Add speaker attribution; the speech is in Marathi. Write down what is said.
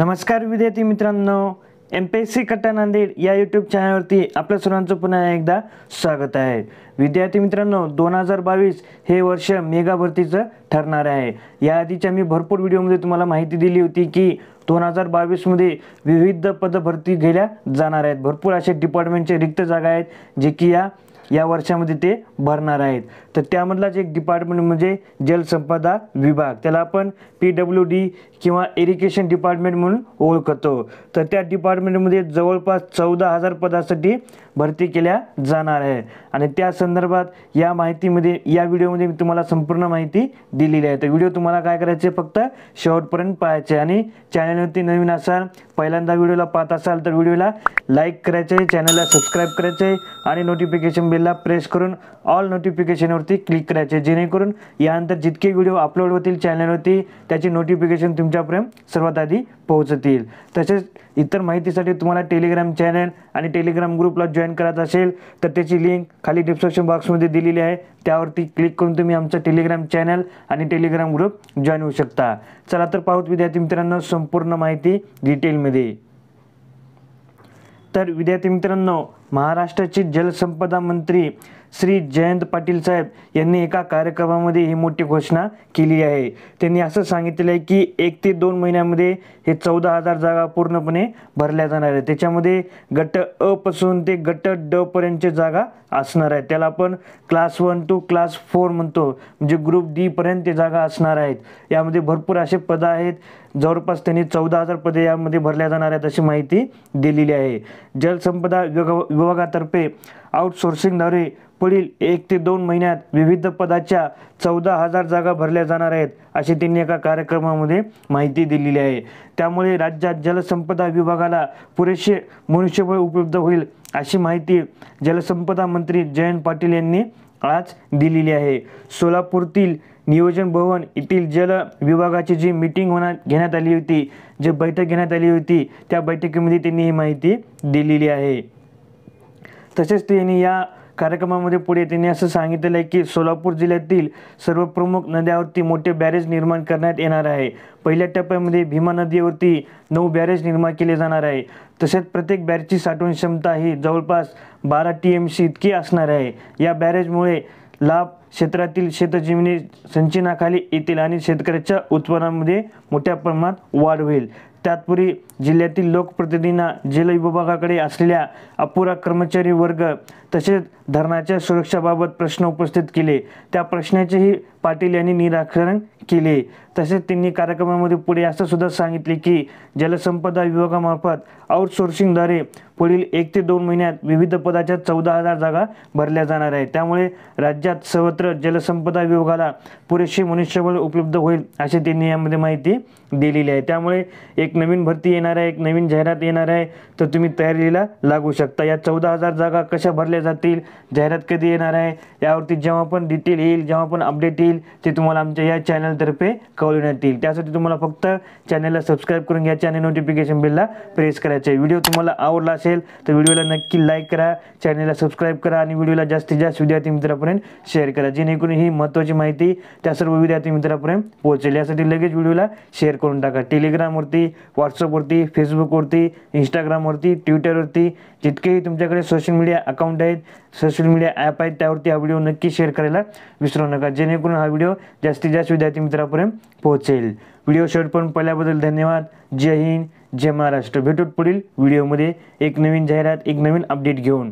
Speaker 1: नमस्कार विद्यार्थी मित्रांनो एम पी एस सी कट्टा नांदेड या यूट्यूब चॅनलवरती आपल्या सर्वांचं पुन्हा एकदा स्वागत आहे विद्यार्थी मित्रांनो दोन हजार बावीस हे वर्ष मेगा भरतीचं ठरणार आहे याआधीच्या मी भरपूर व्हिडिओमध्ये तुम्हाला माहिती दिली होती की दोन हजार बावीसमध्ये विविध पदभरती केल्या जाणार आहेत भरपूर असे डिपार्टमेंटचे रिक्त जागा आहेत जे की या या वर्षामध्ये ते भरणार आहेत तर त्यामधलाच एक डिपार्टमेंट म्हणजे जलसंपदा विभाग त्याला आपण पी डब्ल्यू डी किंवा इरिगेशन डिपार्टमेंट म्हणून ओळखतो तर त्या डिपार्टमेंटमध्ये जवळपास चौदा हजार पदासाठी भरती केल्या जाणार आहे आणि त्या संदर्भात या माहितीमध्ये या व्हिडिओमध्ये मी तुम्हाला संपूर्ण माहिती दिलेली आहे तर व्हिडिओ तुम्हाला काय करायचे फक्त शेवटपर्यंत पाहायचे आणि चॅनलवरती नवीन असाल पहिल्यांदा व्हिडिओला पाहत असाल तर व्हिडिओला लाईक करायचं आहे चॅनलला सबस्क्राईब करायचं आहे आणि नोटिफिकेशन बिलला प्रेस करून ऑल नोटिफिकेशनवरती क्लिक करायचे जेणेकरून यानंतर जितके व्हिडिओ अपलोड होतील चॅनलवरती त्याची नोटिफिकेशन तुमच्यापर्यंत सर्वात आधी पोहोचतील तसेच इतर माहितीसाठी तुम्हाला टेलिग्राम चॅनल आणि टेलिग्राम ग्रुपला जॉईन करायचं असेल तर त्याची लिंक खाली डिस्क्रिप्शन बॉक्समध्ये दिलेली आहे त्यावरती क्लिक करून तुम्ही आमचा टेलिग्राम चॅनल आणि टेलिग्राम ग्रुप जॉईन होऊ शकता चला तर पाहूत विद्यार्थी मित्रांनो संपूर्ण माहिती डिटेलमध्ये तर विद्यार्थी मित्रांनो महाराष्ट्राचे जलसंपदा मंत्री श्री जयंत पाटील साहेब यांनी एका कार्यक्रमामध्ये ही मोठी घोषणा केली आहे त्यांनी असं सांगितलं आहे की एक ते दोन महिन्यामध्ये हे चौदा हजार जागा पूर्णपणे भरल्या जाणार आहे त्याच्यामध्ये गट अपासून ते गट ड पर्यंतचे जागा असणार आहेत त्याला आपण class one two class four म्हणतो म्हणजे ग्रुप डी पर्यंत ते जागा असणार आहेत यामध्ये भरपूर असे पदं आहेत जवळपास त्यांनी चौदा हजार पदे यामध्ये भरल्या जाणार आहेत अशी माहिती दिलेली आहे जलसंपदा विभाग विभागातर्फे आउटसोर्सिंगद्वारे पुढील एक ते दोन महिन्यात विविध पदाच्या चौदा हजार जागा भरल्या जाणार आहेत अशी त्यांनी एका कार्यक्रमामध्ये माहिती दिलेली आहे त्यामुळे राज्यात जलसंपदा विभागाला पुरेसे मनुष्यबळ उपलब्ध होईल अशी माहिती जलसंपदा मंत्री जयंत पाटील यांनी आज दिलेली आहे सोलापूरतील नियोजन भवन येथील जल विभागाची जी मीटिंग होणार घेण्यात आली होती जी बैठक घेण्यात आली होती त्या बैठकीमध्ये त्यांनी ही माहिती दिलेली आहे तसेच त्यांनी या कार्यक्रमामध्ये पुढे त्यांनी असं सांगितलेलं आहे की सोलापूर जिल्ह्यातील सर्व प्रमुख नद्यावरती मोठे बॅरेज निर्माण करण्यात येणार आहे पहिल्या टप्प्यामध्ये भीमा नदीवरती नऊ बॅरेज निर्माण केले जाणार आहे तसेच प्रत्येक बॅरेजची साठवण क्षमता ही जवळपास बारा टी एम सी इतकी असणार आहे या बॅरेजमुळे लाभ क्षेत्रातील शेतजमिनी संचिनाखाली येतील आणि शेतकऱ्याच्या उत्पन्नामध्ये मोठ्या प्रमाणात वाढ होईल तत्पूर्वी जिल्ह्यातील लोकप्रतिनिधींना जल विभागाकडे असलेल्या अपुरा कर्मचारी वर्ग तसेच धरणाच्या सुरक्षाबाबत प्रश्न उपस्थित केले त्या प्रश्नाचेही पाटील यांनी निराकरण केले तसेच त्यांनी कार्यक्रमामध्ये पुढे असं सुद्धा सांगितले की जलसंपदा विभागामार्फत आउटसोर्सिंगद्वारे पुढील एक ते दोन महिन्यात विविध पदाच्या चौदा हजार जागा भरल्या जाणार आहेत त्यामुळे राज्यात सर्वत्र जलसंपदा विभागाला पुरेसे मनुष्यबळ उपलब्ध होईल अशी त्यांनी यामध्ये माहिती दिलेली आहे त्यामुळे एक एक नवीन भरती येणार आहे एक नवीन जाहिरात येणार आहे तर तुम्ही तयारीला लागू शकता या चौदा हजार जागा कशा भरल्या जातील जाहिरात कधी येणार आहे यावरती जेव्हा पण डिटेल येईल जेव्हा पण अपडेट येईल ते तुम्हाला आमच्या या चॅनलतर्फे कळवण्यात येईल त्यासाठी तुम्हाला फक्त चॅनलला सबस्क्राईब करून घ्या चॅनल नोटिफिकेशन बिलला प्रेस करायचे व्हिडिओ तुम्हाला आवडला असेल तर व्हिडिओला नक्की लाईक करा चॅनलला सबस्क्राईब करा आणि व्हिडिओला जास्तीत जास्त विद्यार्थी मित्रापर्यंत शेअर करा जेणेकरून ही महत्त्वाची माहिती त्या सर्व विद्यार्थी मित्रापर्यंत पोहोचेल यासाठी लगेच व्हिडिओला शेअर करून टाका टेलिग्रामवरती व्हॉट्सअपवरती फेसबुकवरती इंस्टाग्रामवरती ट्विटरवरती जितकेही तुमच्याकडे सोशल मीडिया अकाउंट आहेत सोशल मीडिया ॲप आहेत त्यावरती हा व्हिडिओ नक्की शेअर करायला विसरू नका जेणेकरून हा व्हिडिओ जास्तीत जास्त विद्यार्थी मित्रांपर्यंत पोहोचेल व्हिडिओ शेअर पण पहिल्याबद्दल धन्यवाद जय हिंद जय महाराष्ट्र भेटूत पुढील व्हिडिओमध्ये एक नवीन जाहिरात एक नवीन अपडेट घेऊन